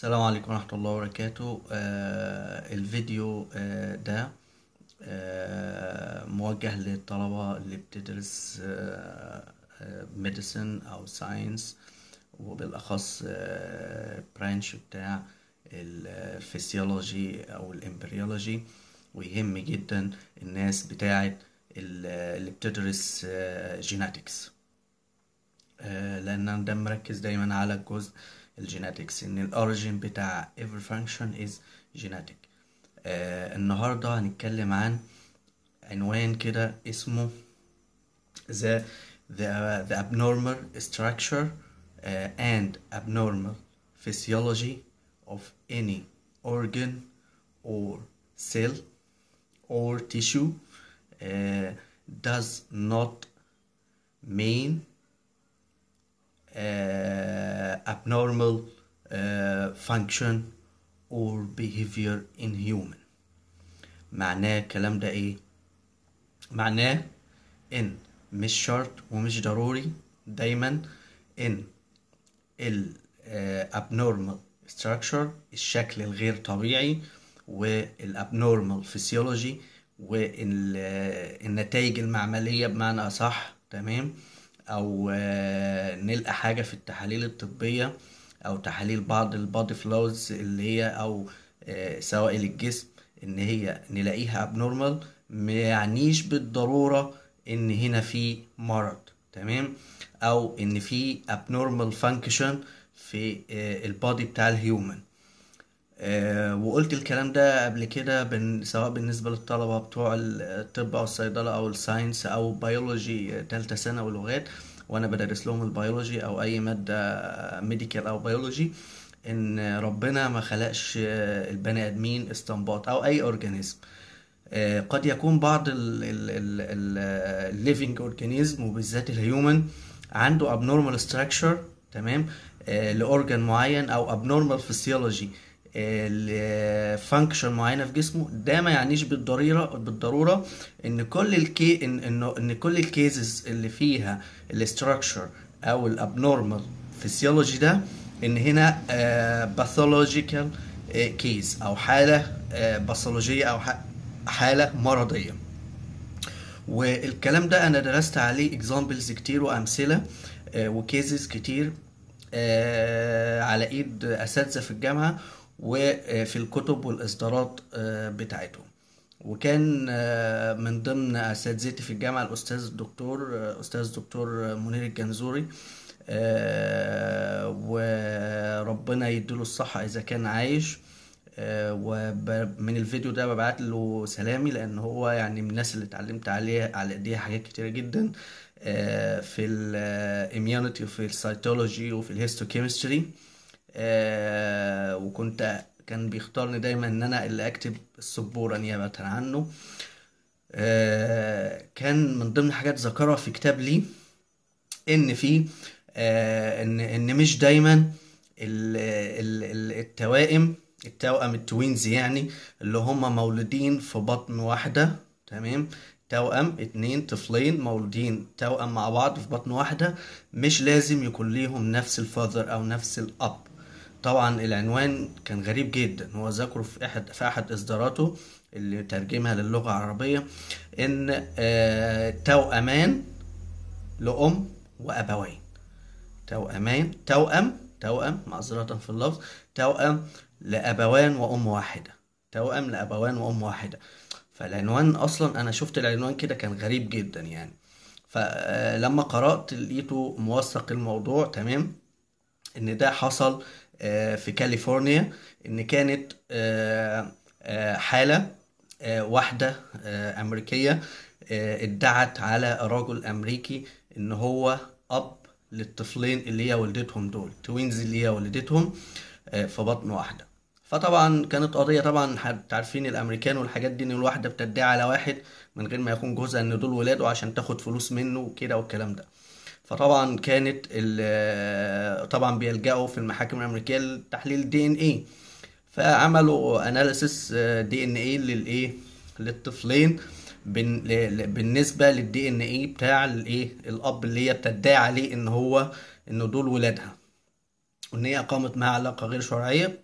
السلام عليكم ورحمة الله وبركاته آه الفيديو آه ده آه موجه للطلبة اللي بتدرس ميديسن آه، آه، أو ساينس وبالأخص برانش آه، بتاع الفسيولوجي أو الإمبريولوجي ويهم جدا الناس بتاعت اللي بتدرس جيناتكس لأن أنا ده مركز دايما على الجزء الجيناتكس ان الاوريجين بتاع every function is genetic آه النهارده هنتكلم عن عنوان كده اسمه the the, the abnormal structure uh, and abnormal physiology of any organ or cell or tissue uh, does not mean uh, abnormal uh, function or behavior in human معناه الكلام ده ايه معناه ان مش شرط ومش ضروري دايما ان ال uh, abnormal structure الشكل الغير طبيعي وال abnormal physiology والنتائج uh، المعمليه بمعنى اصح تمام آه او آه، نلقى حاجه في التحاليل الطبيه او تحاليل بعض البادي فلوز اللي هي او آه، سوائل الجسم ان هي نلاقيها ابنورمال ما يعنيش بالضروره ان هنا في مرض تمام او ان في ابنورمال فانكشن في آه، البادي بتاع الهيومن آه، وقلت الكلام ده قبل كده بن... سواء بالنسبة للطلبة بتوع الطب أو الصيدلة أو الساينس أو بيولوجي تالتة سنة ولغات وأنا بدرس لهم البيولوجي أو أي مادة ميديكال أو بيولوجي إن ربنا ما خلقش آه، البني آدمين استنباط أو أي أورجانيزم آه، قد يكون بعض الليفنج اورجانيزم وبالذات الهيومن عنده ابنورمال ستراكشر تمام لاورجان معين او ابنورمال physiology لفانكشن معينه في جسمه ده ما يعنيش بالضريره بالضروره ان كل الكي ان ان, إن كل الكيزز اللي فيها الاستراكشر او الابنورمال فيسيولوجي ده ان هنا باثولوجيكال آه، آه، كيس او حاله باثولوجيه او حاله مرضيه والكلام ده انا درست عليه اكزامبلز كتير وامثله آه، وكيزز كتير على ايد اساتذه في الجامعه وفي الكتب والإصدارات آه، بتاعتهم وكان آه، من ضمن اساتذتي في الجامعه الاستاذ الدكتور آه، استاذ الدكتور منير الجنزوري وربنا يديله الصحه اذا كان عايش ومن الفيديو ده ببعت له سلامي لان هو يعني من الناس اللي اتعلمت عليه على ايديه حاجات كتيره جدا في الاميونيتي وفي السيتولوجي وفي الهيستوكيمستري آه، وكنت كان بيختارني دايما ان انا اللي اكتب السبوره نيابه عنه آه كان من ضمن حاجات ذكرها في كتاب لي ان في آه ان ان مش دايما التوائم التوأم التوينز يعني اللي هم مولودين في بطن واحده تمام توأم اتنين طفلين مولودين توأم مع بعض في بطن واحدة مش لازم يكون ليهم نفس الفاذر أو نفس الأب طبعا العنوان كان غريب جدا هو ذكره في احد في احد اصداراته اللي ترجمها للغه العربيه ان آه، توأمان لأم وأبوين توأمان توأم توأم معذرة في اللفظ توأم لأبوان وأم واحدة توأم لأبوان وأم واحدة فالعنوان أصلا أنا شفت العنوان كده كان غريب جدا يعني فلما آه، قرأت لقيته موثق الموضوع تمام إن ده حصل آه، في كاليفورنيا ان كانت آه، آه، حاله واحده امريكيه ادعت على رجل امريكي ان هو اب للطفلين اللي هي ولدتهم دول توينز اللي هي ولدتهم في بطن واحده فطبعا كانت قضيه طبعا عارفين الامريكان والحاجات دي ان الواحده بتدعي على واحد من غير ما يكون جوزها ان دول ولاده عشان تاخد فلوس منه وكده والكلام ده فطبعا كانت طبعا بيلجأوا في المحاكم الأمريكية لتحليل دي ان آه، ايه فعملوا اناليسيس دي ان ايه للايه للطفلين بالنسبه للدي ان ايه بتاع الايه الاب اللي هي بتدعي عليه ان هو ان دول ولادها وان هي قامت معاه علاقه غير شرعيه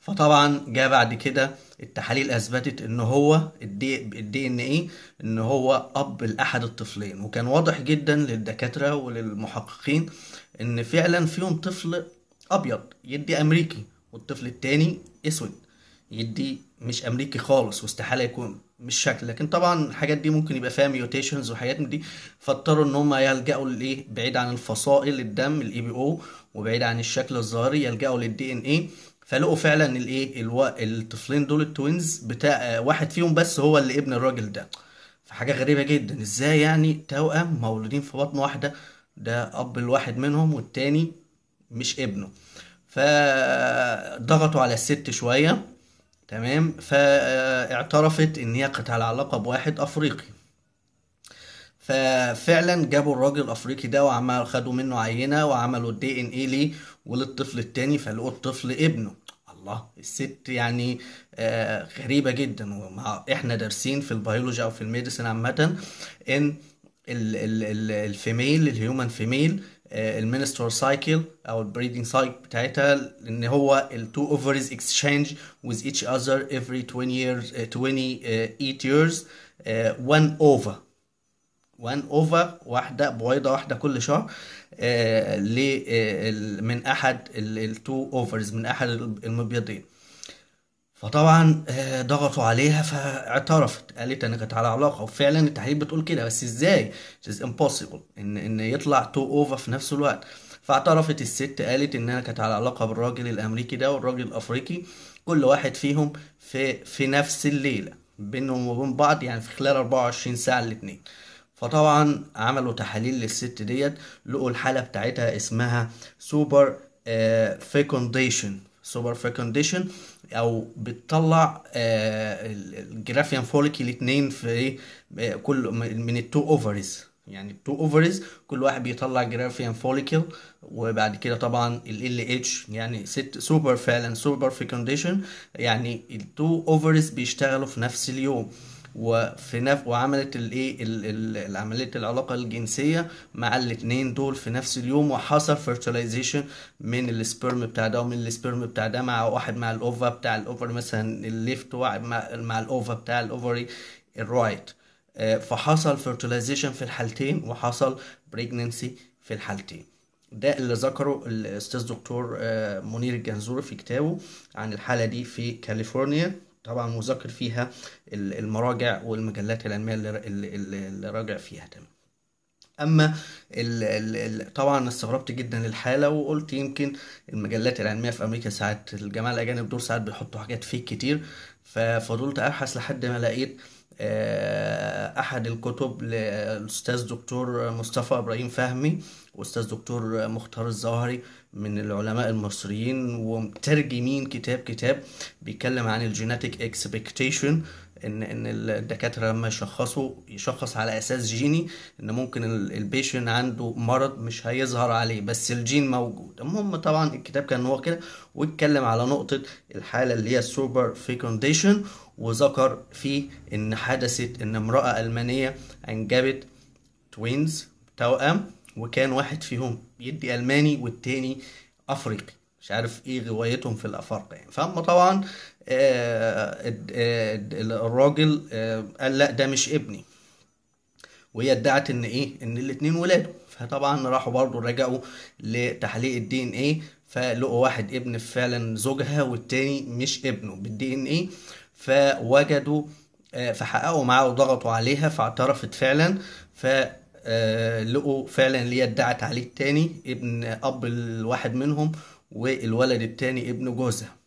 فطبعا جاء بعد كده التحاليل اثبتت ان هو الدي ان ايه ان هو اب لاحد الطفلين وكان واضح جدا للدكاتره وللمحققين ان فعلا فيهم طفل ابيض يدي امريكي والطفل التاني اسود يدي مش امريكي خالص واستحاله يكون مش شكل لكن طبعا الحاجات دي ممكن يبقى فيها ميوتيشنز وحاجات من دي فاضطروا ان هم يلجأوا لايه بعيد عن الفصائل الدم الاي بي e او وبعيد عن الشكل الظاهري يلجأوا للدي ان ايه فلقوا فعلا الايه الو... الطفلين دول التوينز بتاع آه، واحد فيهم بس هو اللي ابن الراجل ده فحاجه غريبه جدا ازاي يعني توأم مولودين في بطن واحده ده اب الواحد منهم والتاني مش ابنه فضغطوا على الست شويه تمام فاعترفت ان هي كانت على علاقه بواحد افريقي ففعلا جابوا الراجل الافريقي ده وعمل خدوا منه عينه وعملوا الدي ان ايه ليه وللطفل التاني فلقوا الطفل ابنه الله الست يعني آه غريبه جدا ومع احنا دارسين في البيولوجي او في الميديسن عامه ان الفيميل الهيومن آه، فيميل المينستر سايكل او البريدنج سايكل بتاعتها ان هو التو اوفرز اكسشينج وذ ايتش اذر افري 20 years 20 آه، 8 آه، years 1 اوفر وان اوفر واحده بويضه واحده كل شهر آه، ل آه، من احد التو اوفرز من احد المبيضين فطبعا آه، ضغطوا عليها فاعترفت قالت انا كانت على علاقه وفعلا التحاليل بتقول كده بس ازاي از امبوسيبل ان ان يطلع تو اوفر في نفس الوقت فاعترفت الست قالت ان انا كانت على علاقه بالراجل الامريكي ده والراجل الافريقي كل واحد فيهم في في نفس الليله بينهم وبين بعض يعني في خلال 24 ساعه الاثنين فطبعا عملوا تحاليل للست ديت لقوا الحالة بتاعتها اسمها سوبر فيكونديشن سوبر فيكونديشن او بتطلع الجرافيان فوليك الاتنين في إيه، آه، كل من التو اوفرز يعني التو اوفرز كل واحد بيطلع جرافيان فوليكل وبعد كده طبعا ال اتش يعني ست سوبر فعلا سوبر فيكونديشن يعني التو اوفرز بيشتغلوا في نفس اليوم وفي نف... وعملت الايه عمليه العلاقه الجنسيه مع الاثنين دول في نفس اليوم وحصل فيرتلايزيشن من السبرم بتاع ده ومن السبرم بتاع ده مع واحد مع الاوفا بتاع الاوفر مثلا الليفت واحد مع, مع الاوفا بتاع الاوفري الرايت آه، فحصل فيرتلايزيشن في الحالتين وحصل بريجننسي في الحالتين ده اللي ذكره الاستاذ دكتور آه، منير الجنزوري في كتابه عن الحاله دي في كاليفورنيا طبعا وذكر فيها المراجع والمجلات العلميه اللي راجع فيها تمام اما الـ الـ طبعا استغربت جدا الحاله وقلت يمكن المجلات العلميه في امريكا ساعات الجماعه الاجانب دول ساعات بيحطوا حاجات فيك كتير ففضلت ابحث لحد ما لقيت آه، احد الكتب للاستاذ دكتور مصطفى ابراهيم فهمي واستاذ دكتور مختار الزهري من العلماء المصريين ومترجمين كتاب كتاب بيتكلم عن الجيناتيك اكسبكتيشن ان ان الدكاتره لما يشخصوا يشخص على اساس جيني ان ممكن البيشن عنده مرض مش هيظهر عليه بس الجين موجود المهم طبعا الكتاب كان هو كده واتكلم على نقطه الحاله اللي هي السوبر فيكونديشن وذكر فيه ان حدثت ان امراه المانيه انجبت توينز توأم وكان واحد فيهم يدي الماني والتاني افريقي مش عارف ايه غوايتهم في الافارقه يعني فهم طبعا آه، آه، آه، الراجل قال لا ده مش ابني وهي ادعت ان ايه ان الاتنين ولاده فطبعا راحوا برضو رجعوا لتحليق الدي ان ايه فلقوا واحد ابن فعلا زوجها والتاني مش ابنه بالدي ان ايه فوجدوا فحققوا معاه وضغطوا عليها فاعترفت فعلا ف لقوا فعلا اللي ادعت عليه التاني ابن اب الواحد منهم والولد التاني ابن جوزها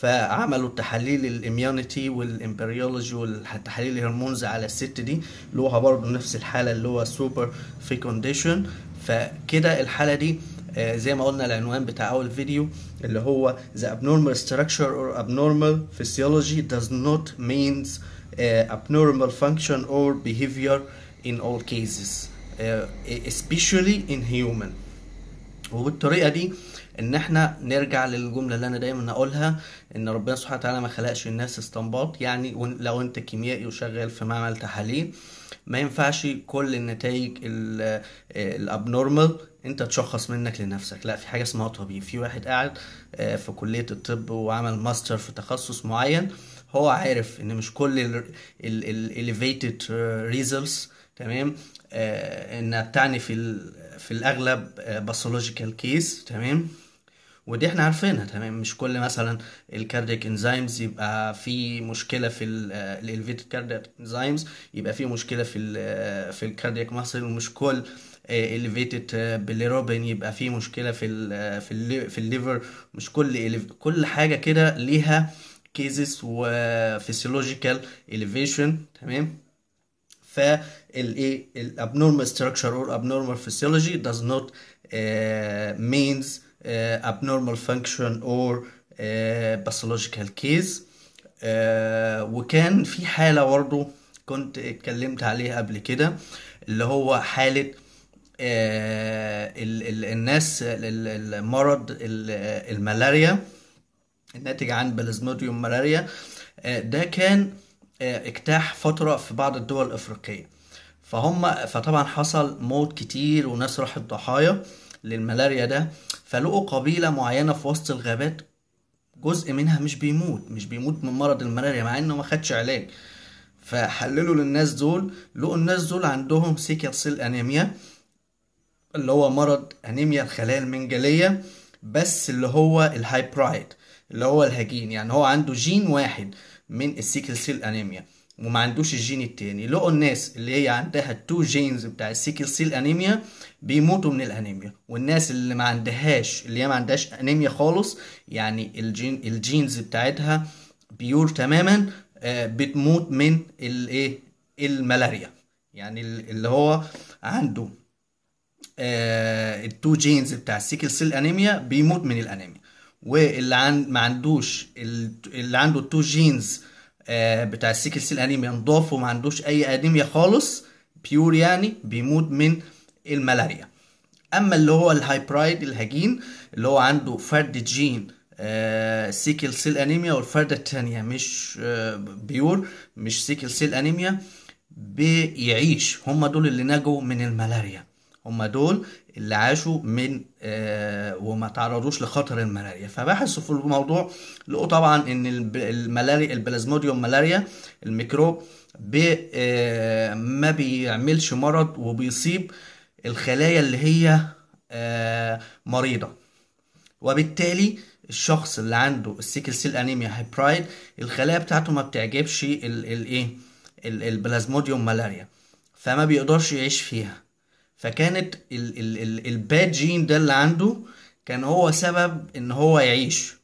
فعملوا التحاليل الاميونيتي والامبريولوجي والتحاليل الهرمونز على الست دي لوها برضه نفس الحاله اللي هو سوبر في كونديشن فكده الحاله دي آه، زي ما قلنا العنوان بتاع اول فيديو اللي هو the abnormal structure or abnormal physiology does not means آه، abnormal function or behavior in all cases آه، especially in human وبالطريقه دي ان احنا نرجع للجمله اللي انا دايما اقولها ان ربنا سبحانه وتعالى ما خلقش الناس استنباط يعني لو انت كيميائي وشغال في معمل تحاليل ما ينفعش كل النتائج الابنورمال انت تشخص منك لنفسك لا في حاجه اسمها طبيب في واحد قاعد آه، في كليه الطب وعمل ماستر في تخصص معين هو عارف ان مش كل الاليفيتد ريزلتس آه، تمام آه، انها بتعني في في الاغلب باثولوجيكال كيس تمام ودي احنا عارفينها تمام مش كل مثلا الكاردياك انزيمز يبقى في مشكله في آه، الالفيتد كاردياك انزيمز يبقى في مشكله في ال آه، في الكاردياك ماسل ومش كل الفيتد آه، بليروبين يبقى في مشكله في ال في ال في الليفر مش كل كل حاجه كده ليها كيزز وفيسيولوجيكال elevation تمام فالايه الابنورمال structure or abnormal physiology does not uh, means Uh, abnormal function or pathological uh, case uh, وكان في حالة برضه كنت اتكلمت عليها قبل كده اللي هو حالة الناس المرض الملاريا الناتج عن بلازموديوم ملاريا ده كان اجتاح فترة في بعض الدول الأفريقية فهم فطبعا حصل موت كتير وناس راحت ضحايا للملاريا ده فلقوا قبيله معينه في وسط الغابات جزء منها مش بيموت مش بيموت من مرض الملاريا مع انه ما خدش علاج فحللوا للناس دول لقوا الناس دول عندهم سيكل سيل انيميا اللي هو مرض انيميا الخلايا المنجليه بس اللي هو الهايبرايد اللي هو الهجين يعني هو عنده جين واحد من السيكل سيل انيميا وما عندوش الجين التاني لقوا الناس اللي هي عندها التو جينز بتاع السيكل سيل انيميا بيموتوا من الانيميا والناس اللي ما عندهاش اللي هي ما عندهاش انيميا خالص يعني الجين الجينز بتاعتها بيور تماما آه، بتموت من الايه الملاريا يعني اللي هو عنده آه، التو جينز بتاع السيكل سيل انيميا بيموت من الانيميا واللي عن ما عندوش اللي عنده التو جينز آه، بتاع السيكل سيل انيميا نضاف وما عندوش اي انيميا خالص بيور يعني بيموت من الملاريا اما اللي هو الهايبرايد الهجين اللي هو عنده فرد جين سيكل سيل انيميا والفردة التانية مش بيور آه، مش سيكل سيل انيميا بيعيش هم دول اللي نجوا من الملاريا هم دول اللي عاشوا من آه وما تعرضوش لخطر الملاريا فبحثوا في الموضوع لقوا طبعا ان الملاريا البلازموديوم ملاريا الميكروب بي آه ما بيعملش مرض وبيصيب الخلايا اللي هي آه مريضه وبالتالي الشخص اللي عنده السيكل سيل انيميا هايبرايد الخلايا بتاعته ما بتعجبش الايه البلازموديوم ملاريا فما بيقدرش يعيش فيها فكانت ال ال ال الباد جين ده اللي عنده كان هو سبب ان هو يعيش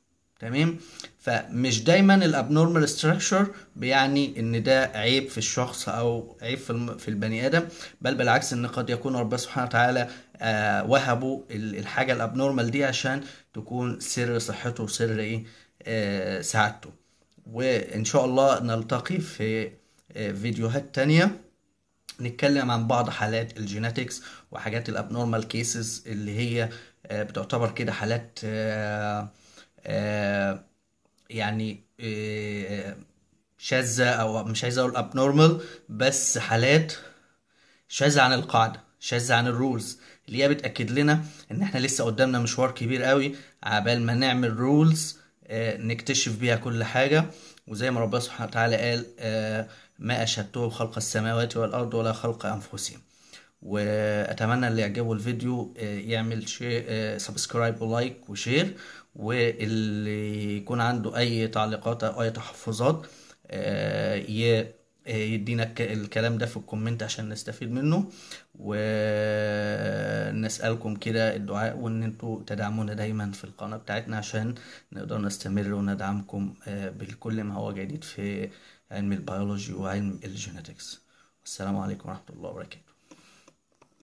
تمام فمش دايما الابنورمال ستراكشر بيعني ان ده عيب في الشخص او عيب في, في البني ادم بل بالعكس ان قد يكون ربنا سبحانه وتعالى آه وهبه الحاجه الابنورمال دي عشان تكون سر صحته وسر ايه آه، سعادته وان شاء الله نلتقي في آه، فيديوهات تانيه نتكلم عن بعض حالات الجيناتكس وحاجات الابنورمال كيسز اللي هي آه، بتعتبر كده حالات آه، آه، يعني شاذة او مش عايز اقول ابنورمال بس حالات شاذة عن القاعدة شاذة عن الرولز اللي هي بتاكد لنا ان احنا لسه قدامنا مشوار كبير قوي عبال ما نعمل رولز نكتشف بيها كل حاجة وزي ما ربنا سبحانه وتعالى قال آه ما أشهدته خلق السماوات والأرض ولا خلق أنفسهم وأتمنى اللي يعجبه الفيديو آه، يعمل شير سبسكرايب ولايك وشير واللي يكون عنده أي تعليقات أو أي تحفظات آه، آه، يدينا الكلام ده في الكومنت عشان نستفيد منه ونسألكم كده الدعاء وان انتوا تدعمونا دايما في القناة بتاعتنا عشان نقدر نستمر وندعمكم بكل ما هو جديد في علم البيولوجي وعلم الجينيتكس والسلام عليكم ورحمة الله وبركاته